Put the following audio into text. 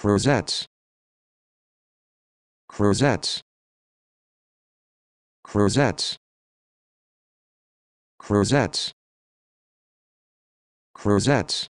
Croisette. Croisette. Croisette. Croisette. Croisette.